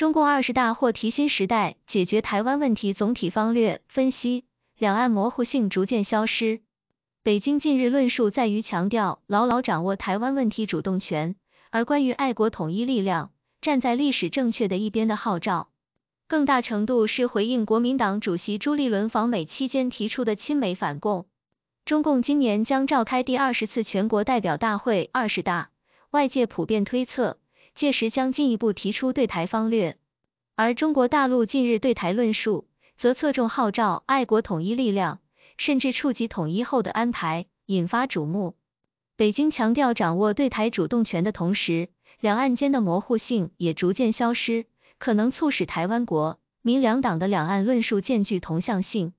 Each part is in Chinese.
中共二十大或提新时代解决台湾问题总体方略分析，两岸模糊性逐渐消失。北京近日论述在于强调牢牢掌握台湾问题主动权，而关于爱国统一力量站在历史正确的一边的号召，更大程度是回应国民党主席朱立伦访美期间提出的亲美反共。中共今年将召开第二十次全国代表大会二十大，外界普遍推测。届时将进一步提出对台方略，而中国大陆近日对台论述则侧重号召爱国统一力量，甚至触及统一后的安排，引发瞩目。北京强调掌握对台主动权的同时，两岸间的模糊性也逐渐消失，可能促使台湾国民两党的两岸论述渐具同向性。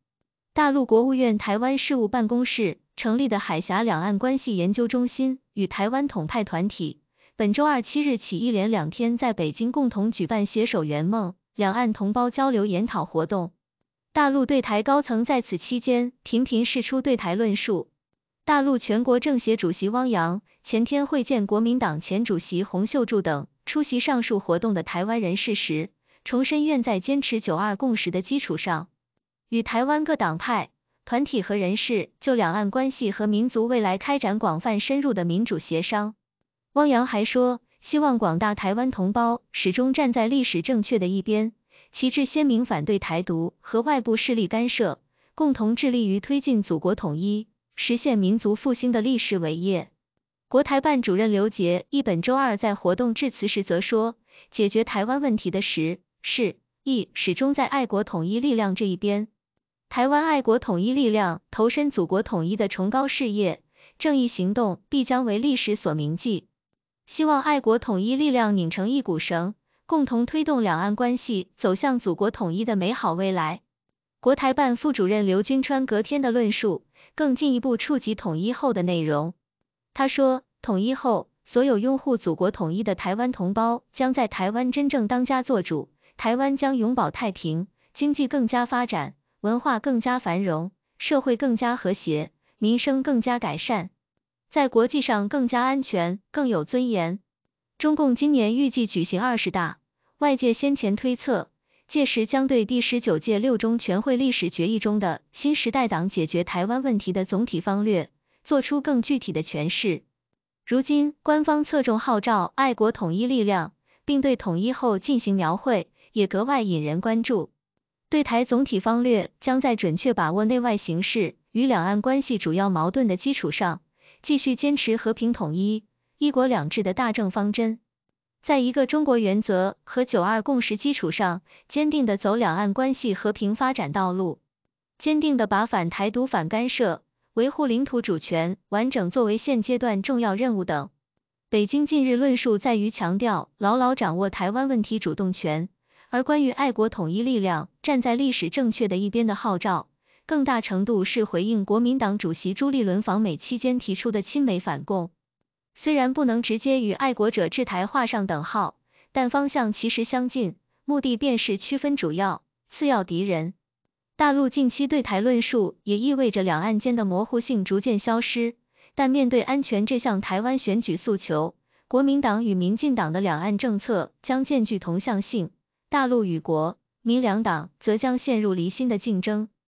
大陆国务院台湾事务办公室成立的海峡两岸关系研究中心与台湾统派团体。本周二七日起，一连两天在北京共同举办“携手圆梦，两岸同胞交流研讨”活动。大陆对台高层在此期间频频释出对台论述。大陆全国政协主席汪洋前天会见国民党前主席洪秀柱等出席上述活动的台湾人士时，重申愿在坚持“九二共识”的基础上，与台湾各党派、团体和人士就两岸关系和民族未来开展广泛深入的民主协商。汪洋还说，希望广大台湾同胞始终站在历史正确的一边，旗帜鲜明反对台独和外部势力干涉，共同致力于推进祖国统一、实现民族复兴的历史伟业。国台办主任刘杰一本周二在活动致辞时则说，解决台湾问题的时、事、义始终在爱国统一力量这一边，台湾爱国统一力量投身祖国统一的崇高事业，正义行动必将为历史所铭记。希望爱国统一力量拧成一股绳，共同推动两岸关系走向祖国统一的美好未来。国台办副主任刘军川隔天的论述更进一步触及统一后的内容。他说，统一后，所有拥护祖国统一的台湾同胞将在台湾真正当家作主，台湾将永保太平，经济更加发展，文化更加繁荣，社会更加和谐，民生更加改善。在国际上更加安全、更有尊严。中共今年预计举行二十大，外界先前推测，届时将对第十九届六中全会历史决议中的新时代党解决台湾问题的总体方略做出更具体的诠释。如今，官方侧重号召爱国统一力量，并对统一后进行描绘，也格外引人关注。对台总体方略将在准确把握内外形势与两岸关系主要矛盾的基础上。继续坚持和平统一、一国两制的大政方针，在一个中国原则和九二共识基础上，坚定的走两岸关系和平发展道路，坚定的把反台独、反干涉、维护领土主权完整作为现阶段重要任务等。北京近日论述在于强调牢牢掌握台湾问题主动权，而关于爱国统一力量站在历史正确的一边的号召。更大程度是回应国民党主席朱立伦访美期间提出的亲美反共，虽然不能直接与爱国者制台画上等号，但方向其实相近，目的便是区分主要、次要敌人。大陆近期对台论述也意味着两岸间的模糊性逐渐消失，但面对安全这项台湾选举诉求，国民党与民进党的两岸政策将兼具同向性，大陆与国、民两党则将陷入离心的竞争。